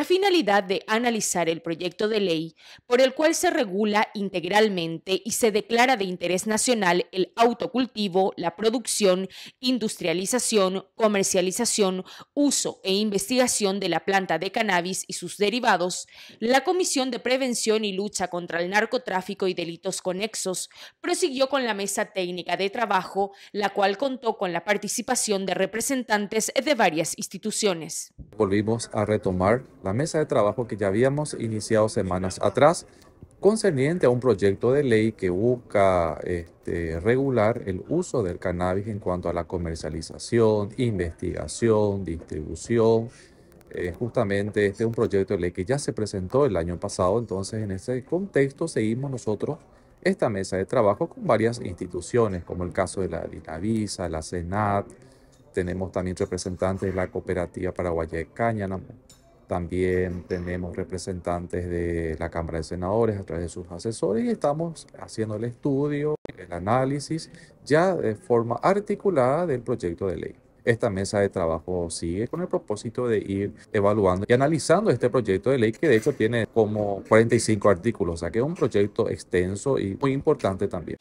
la finalidad de analizar el proyecto de ley por el cual se regula integralmente y se declara de interés nacional el autocultivo, la producción, industrialización, comercialización, uso e investigación de la planta de cannabis y sus derivados, la Comisión de Prevención y Lucha contra el Narcotráfico y Delitos Conexos prosiguió con la mesa técnica de trabajo, la cual contó con la participación de representantes de varias instituciones. Volvimos a retomar la mesa de trabajo que ya habíamos iniciado semanas atrás concerniente a un proyecto de ley que busca este, regular el uso del cannabis en cuanto a la comercialización, investigación, distribución. Eh, justamente este es un proyecto de ley que ya se presentó el año pasado, entonces en ese contexto seguimos nosotros esta mesa de trabajo con varias instituciones, como el caso de la Dinavisa, la Senat, tenemos también representantes de la cooperativa paraguaya de Cáñamo, también tenemos representantes de la Cámara de Senadores a través de sus asesores y estamos haciendo el estudio, el análisis ya de forma articulada del proyecto de ley. Esta mesa de trabajo sigue con el propósito de ir evaluando y analizando este proyecto de ley que de hecho tiene como 45 artículos, o sea que es un proyecto extenso y muy importante también.